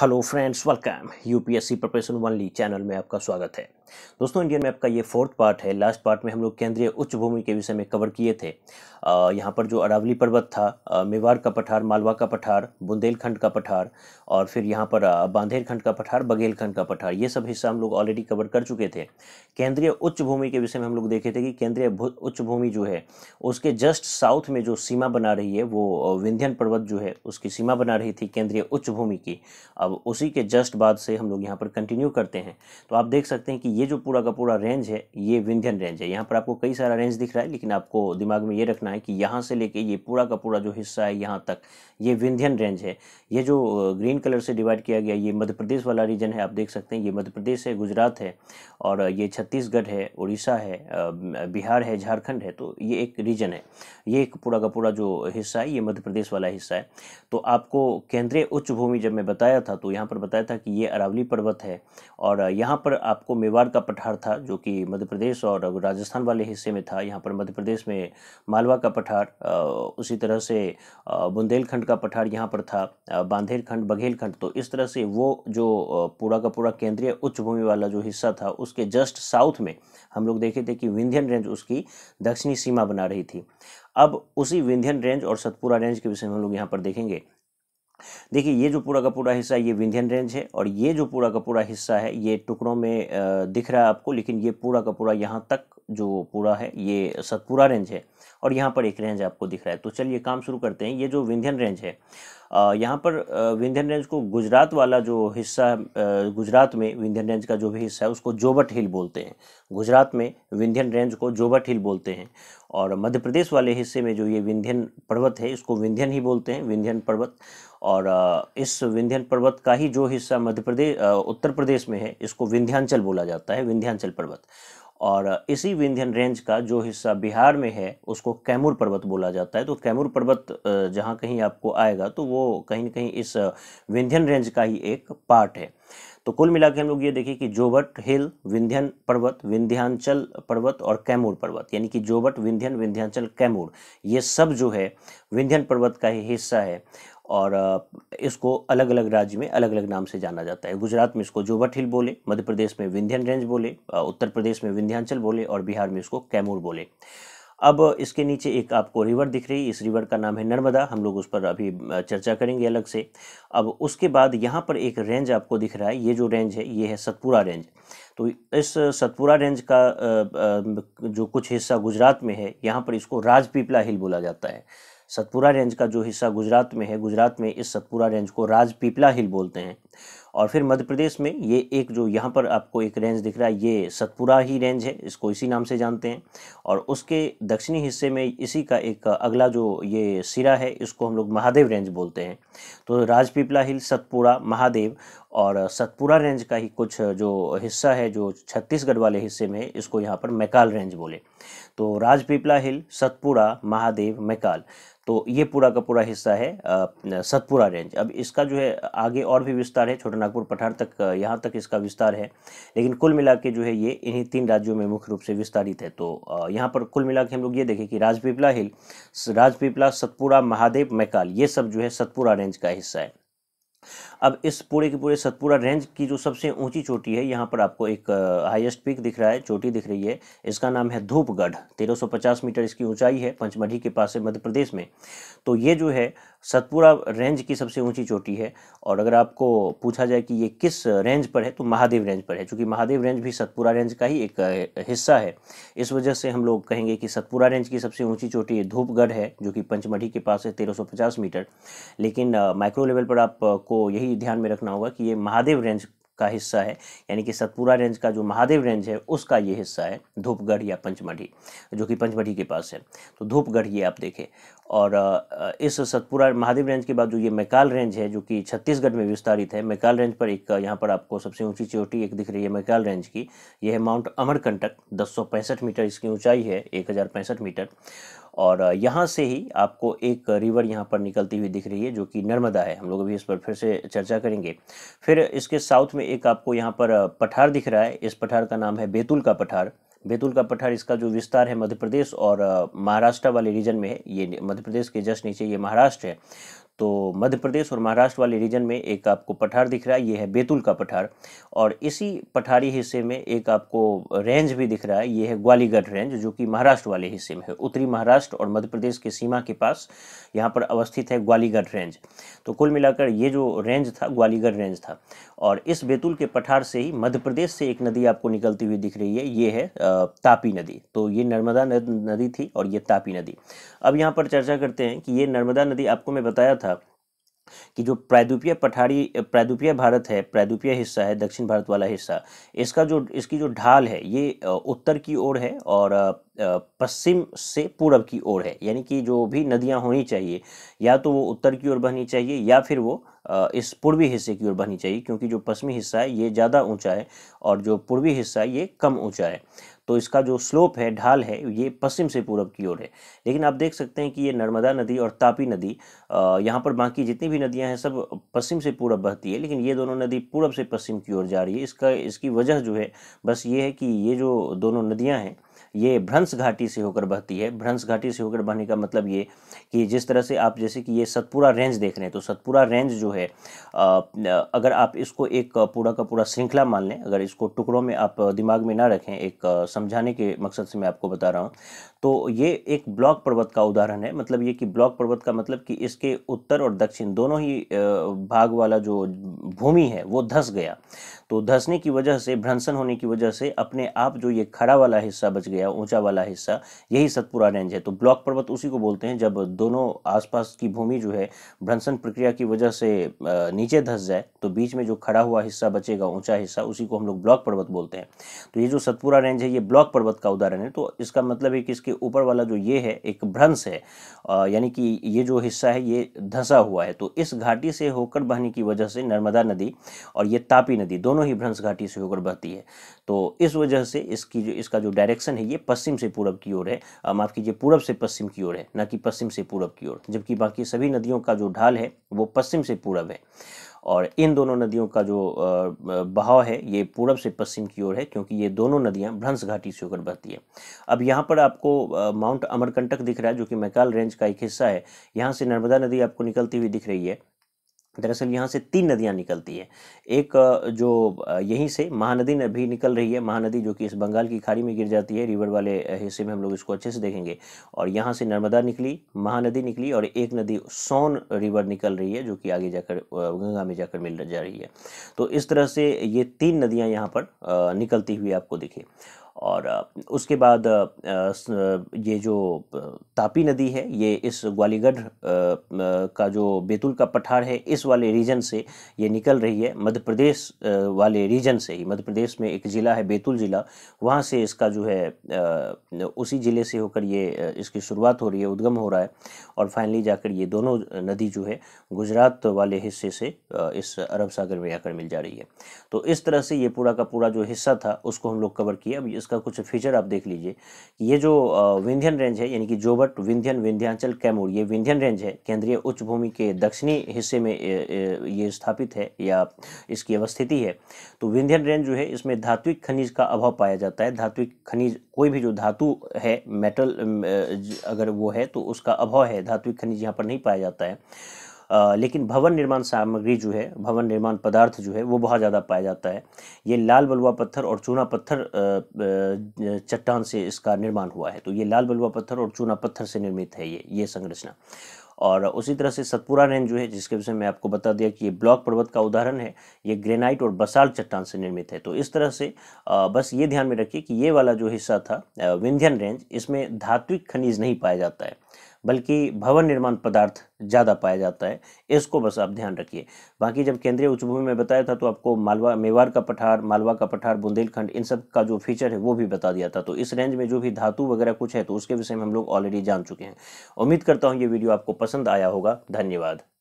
hello friends welcome UPSC preparation only channel में आपका स्वागत है दोस्तों इंडियन मैप का ये फोर्थ पार्ट है लास्ट पार्ट में हम लोग केंद्रीय उच्च भूमि के विषय में कवर किए थे आ, यहाँ पर जो अरावली पर्वत था मेवाड़ का पठार मालवा का पठार बुंदेलखंड का पठार और फिर यहाँ पर बांधेरखंड का पठार बघेलखंड का पठार ये सब हिस्सा हम लोग ऑलरेडी कवर कर चुके थे केंद्रीय उच्च भूमि के विषय में हम लोग देखे थे कि केंद्रीय उच्च भूमि जो है उसके जस्ट साउथ में जो सीमा बना रही है वो विंध्यन पर्वत जो है उसकी सीमा बना रही थी केंद्रीय उच्च भूमि की अब उसी के जस्ट बाद से हम लोग यहाँ पर कंटिन्यू करते हैं तो आप देख सकते हैं कि ये जो पूरा का पूरा रेंज है ये विंध्यन रेंज है यहाँ पर आपको कई सारा रेंज दिख रहा है लेकिन आपको दिमाग में ये रखना है कि यहाँ से लेके ये पूरा का पूरा जो हिस्सा है यहाँ तक ये विंध्यन रेंज है ये जो ग्रीन कलर से डिवाइड किया गया ये मध्य प्रदेश वाला रीजन है आप देख सकते हैं ये मध्य प्रदेश है गुजरात है और ये छत्तीसगढ़ है उड़ीसा है बिहार है झारखंड है तो ये एक रीजन है ये एक पूरा का पूरा जो हिस्सा है ये मध्य प्रदेश वाला हिस्सा है तो आपको केंद्रीय उच्च भूमि जब मैं बताया था तो यहाँ पर बताया था कि ये अरावली पर्वत है और यहाँ पर आपको मेवाड़ बाढ़ का पठार था जो कि मध्य प्रदेश और राजस्थान वाले हिस्से में था यहाँ पर मध्य प्रदेश में मालवा का पठार उसी तरह से बुंदेलखंड का पठार यहाँ पर था बांधेलखंड बघेलखंड तो इस तरह से वो जो पूरा का पूरा केंद्रीय उच्च भूमि वाला जो हिस्सा था उसके जस्ट साउथ में हम लोग देखे थे कि विंध्यन रेंज उसकी दक्षिणी सीमा बना रही थी अब उसी विंध्यन रेंज और सतपुरा रेंज के विषय में हम लोग यहाँ पर देखेंगे देखिए ये जो पूरा का पूरा हिस्सा ये विंध्यन रेंज है और ये जो पूरा का पूरा हिस्सा है ये टुकड़ों में दिख रहा है आपको लेकिन ये पूरा का पूरा यहाँ तक जो पूरा है ये सतपुरा रेंज है और यहाँ पर एक रेंज आपको दिख रहा है तो चलिए काम शुरू करते हैं ये जो विंध्यन रेंज है यहाँ पर विंध्यन रेंज को गुजरात वाला जो हिस्सा गुजरात में विंध्यन रेंज का जो भी हिस्सा है उसको जोबट हिल बोलते हैं गुजरात में विंध्यन रेंज को जोबट हिल बोलते हैं और मध्य प्रदेश वाले हिस्से में जो ये विंध्यन पर्वत है इसको विंध्यन ही बोलते हैं विंध्यन पर्वत और इस विंध्यन पर्वत का ही जो हिस्सा मध्य प्रदेश उत्तर प्रदेश में है इसको विंध्यांचल बोला जाता है विंध्यांचल पर्वत और इसी विंध्यन रेंज का जो हिस्सा बिहार में है उसको कैमूर पर्वत बोला जाता है तो कैमूर पर्वत जहाँ कहीं आपको आएगा तो वो कहीं ना कहीं इस विंध्यन रेंज का ही एक पार्ट है तो कुल मिला के हम लोग ये देखें कि जोबट हिल विंध्यन पर्वत विंध्यांचल पर्वत और कैमूर पर्वत यानी कि जोबट विंध्यन विंध्यांचल कैमूर ये सब जो है विंध्यन पर्वत का ही हिस्सा है और इसको अलग अलग राज्य में अलग अलग नाम से जाना जाता है गुजरात में इसको जोबट हिल बोले मध्य प्रदेश में विंध्यन रेंज बोले उत्तर प्रदेश में विंध्यांचल बोले और बिहार में इसको कैमूर बोले अब इसके नीचे एक आपको रिवर दिख रही है इस रिवर का नाम है नर्मदा हम लोग उस पर अभी चर्चा करेंगे अलग से अब उसके बाद यहाँ पर एक रेंज आपको दिख रहा है ये जो रेंज है ये है सतपुरा रेंज तो इस सतपुरा रेंज का जो कुछ हिस्सा गुजरात में है यहाँ पर इसको राजपीपला हिल बोला जाता है सतपुरा रेंज का जो हिस्सा गुजरात में है गुजरात में इस सतपुरा रेंज को राजपीपला हिल बोलते हैं और फिर मध्य प्रदेश में ये एक जो यहाँ पर आपको एक रेंज दिख रहा है ये सतपुरा ही रेंज है इसको इसी नाम से जानते हैं और उसके दक्षिणी हिस्से में इसी का एक अगला जो ये सिरा है इसको हम लोग महादेव रेंज बोलते हैं तो राजपीपला हिल सतपुरा महादेव और सतपुरा रेंज का ही कुछ जो हिस्सा है जो छत्तीसगढ़ वाले हिस्से में इसको यहाँ पर मैकाल रेंज बोले तो राजपीपला हिल सतपुड़ा महादेव मैकाल तो ये पूरा का पूरा हिस्सा है सतपुरा रेंज अब इसका जो है आगे और भी विस्तार है छोटा नागपुर पठार तक यहाँ तक इसका विस्तार है लेकिन कुल मिला के जो है ये इन्हीं तीन राज्यों में मुख्य रूप से विस्तारित है तो यहाँ पर कुल मिला के हम लोग ये देखें कि राजपीपला हिल राजपीपला सतपुरा महादेव मैकाल ये सब जो है सतपुरा रेंज का हिस्सा है अब इस पूरे के पूरे सतपुरा रेंज की जो सबसे ऊंची चोटी है यहाँ पर आपको एक हाईएस्ट पीक दिख रहा है चोटी दिख रही है इसका नाम है धूपगढ़ 1350 मीटर इसकी ऊंचाई है पंचमढ़ी के पास से मध्य प्रदेश में तो ये जो है सतपुरा रेंज की सबसे ऊंची चोटी है और अगर आपको पूछा जाए कि ये किस रेंज पर है तो महादेव रेंज पर है चूँकि महादेव रेंज भी सतपुरा रेंज का ही एक हिस्सा है इस वजह से हम लोग कहेंगे कि सतपुरा रेंज की सबसे ऊंची चोटी धूपगढ़ है जो कि पंचमढ़ी के पास है 1350 मीटर लेकिन माइक्रो लेवल पर आपको यही भी ध्यान में रखना होगा कि ये महादेव रेंज का हिस्सा है यानी कि सतपुरा रेंज का जो महादेव रेंज है उसका ये हिस्सा है धूपगढ़ या पंचमढ़ी जो कि पंचमढ़ी के पास है तो धूपगढ़ ये आप देखें और इस सतपुरा महादेव रेंज के बाद जो ये मैकाल रेंज है जो कि छत्तीसगढ़ में विस्तारित है मैकाल रेंज पर एक यहाँ पर आपको सबसे ऊंची चोटी एक दिख रही है मैकाल रेंज की यह है माउंट अमरकंटक दस मीटर इसकी ऊँचाई है एक मीटर और यहाँ से ही आपको एक रिवर यहाँ पर निकलती हुई दिख रही है जो कि नर्मदा है हम लोग अभी इस पर फिर से चर्चा करेंगे फिर इसके साउथ में एक आपको यहाँ पर पठार दिख रहा है इस पठार का नाम है बैतूल का पठार बैतूल का पठार इसका जो विस्तार है मध्य प्रदेश और महाराष्ट्र वाले रीजन में है ये मध्य प्रदेश के जस्ट नीचे ये महाराष्ट्र है तो मध्य प्रदेश और महाराष्ट्र वाले रीजन में एक आपको पठार दिख रहा है ये है बेतुल का पठार और इसी पठारी हिस्से में एक आपको रेंज भी दिख रहा है ये है ग्वालीगढ़ रेंज जो कि महाराष्ट्र वाले हिस्से में है उत्तरी महाराष्ट्र और मध्य प्रदेश की सीमा के पास यहाँ पर अवस्थित है ग्वालीगढ़ रेंज तो कुल मिलाकर ये जो रेंज था ग्वालीगढ़ रेंज था और इस बैतूल के पठार से ही मध्य प्रदेश से एक नदी आपको निकलती हुई दिख रही है ये है तापी नदी तो ये नर्मदा नदी थी और ये तापी नदी अब यहाँ पर चर्चा करते हैं कि ये नर्मदा नदी आपको मैं बताया था कि जो प्रायद्वीपीय पठारी प्रायद्वीपीय भारत है प्रायद्वीपीय हिस्सा है दक्षिण भारत वाला हिस्सा इसका जो इसकी जो ढाल है ये उत्तर की ओर है और पश्चिम से पूर्व की ओर है यानी कि जो भी नदियां होनी चाहिए या तो वो उत्तर की ओर बहनी चाहिए या फिर वो इस पूर्वी हिस्से की ओर बहनी चाहिए क्योंकि जो पश्चिमी हिस्सा है ये ज़्यादा ऊँचा है और जो पूर्वी हिस्सा है ये कम ऊँचा है तो इसका जो स्लोप है ढाल है ये पश्चिम से पूरब की ओर है लेकिन आप देख सकते हैं कि ये नर्मदा नदी और तापी नदी यहाँ पर बाकी जितनी भी नदियाँ हैं सब पश्चिम से पूरब बहती है लेकिन ये दोनों नदी पूरब से पश्चिम की ओर जा रही है इसका इसकी वजह जो है बस ये है कि ये जो दोनों नदियाँ हैं ये भ्रंस घाटी से होकर बहती है भ्रंस घाटी से होकर बहने का मतलब ये कि जिस तरह से आप जैसे कि ये सतपुरा रेंज देख रहे हैं तो सतपुरा रेंज जो है अगर आप इसको एक पूरा का पूरा श्रृंखला मान लें अगर इसको टुकड़ों में आप दिमाग में ना रखें एक समझाने के मकसद से मैं आपको बता रहा हूँ तो ये एक ब्लॉक पर्वत का उदाहरण है मतलब ये कि ब्लॉक पर्वत का मतलब कि इसके उत्तर और दक्षिण दोनों ही भाग वाला जो भूमि है वो धस गया तो धसने की वजह से भ्रंसन होने की वजह से अपने आप जो ये खड़ा वाला हिस्सा बच गया गया ऊंचा वाला हिस्सा यही सतपुरा रेंज है तो ब्लॉक पर्वत उसी को बोलते हैं जब दोनों आसपास की भूमि जो है भ्रंसन प्रक्रिया की वजह से नीचे धस जाए तो बीच में जो खड़ा हुआ हिस्सा बचेगा ऊंचा हिस्सा उसी को हम लोग ब्लॉक पर्वत बोलते हैं तो ये जो सतपुरा रेंज है ये ब्लॉक पर्वत का उदाहरण है तो इसका मतलब है कि इसके ऊपर वाला जो ये है एक भ्रंश है यानी कि ये जो हिस्सा है ये धंसा हुआ है तो इस घाटी से होकर बहने की वजह से नर्मदा नदी और ये तापी नदी दोनों ही भ्रंश घाटी से होकर बहती है तो इस वजह से इसकी जो इसका जो डायरेक्शन है ये कीजिए पश्चिम से पूर्व की ओर है माफ़ कीजिए पूर्व से पश्चिम की ओर है न कि पश्चिम से पूर्व की ओर जबकि बाकी सभी नदियों का जो ढाल है वो पश्चिम से पूरब है और इन दोनों नदियों का जो बहाव है ये पूर्व से पश्चिम की ओर है क्योंकि ये दोनों नदियाँ भ्रंस घाटी से होकर बहती है अब यहाँ पर आपको माउंट अमरकंटक दिख रहा है जो कि मैकाल रेंज का एक हिस्सा है यहाँ से नर्मदा नदी आपको निकलती हुई दिख रही है दरअसल यहाँ से तीन नदियाँ निकलती है एक जो यहीं से महानदी भी निकल रही है महानदी जो कि इस बंगाल की खाड़ी में गिर जाती है रिवर वाले हिस्से में हम लोग इसको अच्छे से देखेंगे और यहाँ से नर्मदा निकली महानदी निकली और एक नदी सोन रिवर निकल रही है जो कि आगे जाकर गंगा में जाकर मिल जा रही है तो इस तरह से ये तीन नदियाँ यहाँ पर निकलती हुई आपको दिखे और उसके बाद ये जो तापी नदी है ये इस ग्वालीगढ़ का जो बेतुल का पठार है इस वाले रीजन से ये निकल रही है मध्य प्रदेश वाले रीजन से ही मध्य प्रदेश में एक ज़िला है बेतुल ज़िला वहाँ से इसका जो है उसी ज़िले से होकर ये इसकी शुरुआत हो रही है उद्गम हो रहा है और फाइनली जाकर ये दोनों नदी जो है गुजरात वाले हिस्से से इस अरब सागर में आकर मिल जा रही है तो इस तरह से ये पूरा का पूरा जो हिस्सा था उसको हम लोग कवर किया अब इसका कुछ फीचर आप देख लीजिए ये जो विंध्यन रेंज है यानी कि जोबट विंध्यन विंध्यांचल कैमूर ये विंध्यन रेंज है केंद्रीय उच्च भूमि के दक्षिणी हिस्से में ये स्थापित है या इसकी अवस्थिति है तो विंध्यन रेंज जो है इसमें धात्विक खनिज का अभाव पाया जाता है धात्विक खनिज कोई भी जो धातु है मेटल अगर वो है तो उसका अभाव है धात्विक खनिज यहाँ पर नहीं पाया जाता है लेकिन भवन निर्माण सामग्री जो है भवन निर्माण पदार्थ जो है वो बहुत ज़्यादा पाया जाता है ये लाल बलुआ पत्थर और चूना पत्थर चट्टान से इसका निर्माण हुआ है तो ये लाल बलुआ पत्थर और चूना पत्थर से निर्मित है ये ये संरचना और उसी तरह से सतपुरा रेंज जो है जिसके विषय में आपको बता दिया कि ये ब्लॉक पर्वत का उदाहरण है ये ग्रेनाइट और बसाल चट्टान से निर्मित है तो इस तरह से बस ये ध्यान में रखिए कि ये वाला जो हिस्सा था विंध्यन रेंज इसमें धात्विक खनिज नहीं पाया जाता है बल्कि भवन निर्माण पदार्थ ज़्यादा पाया जाता है इसको बस आप ध्यान रखिए बाकी जब केंद्रीय उच्च भूमि में बताया था तो आपको मालवा मेवाड़ का पठार मालवा का पठार बुंदेलखंड इन सब का जो फीचर है वो भी बता दिया था तो इस रेंज में जो भी धातु वगैरह कुछ है तो उसके विषय में हम लोग ऑलरेडी जान चुके हैं उम्मीद करता हूँ ये वीडियो आपको पसंद आया होगा धन्यवाद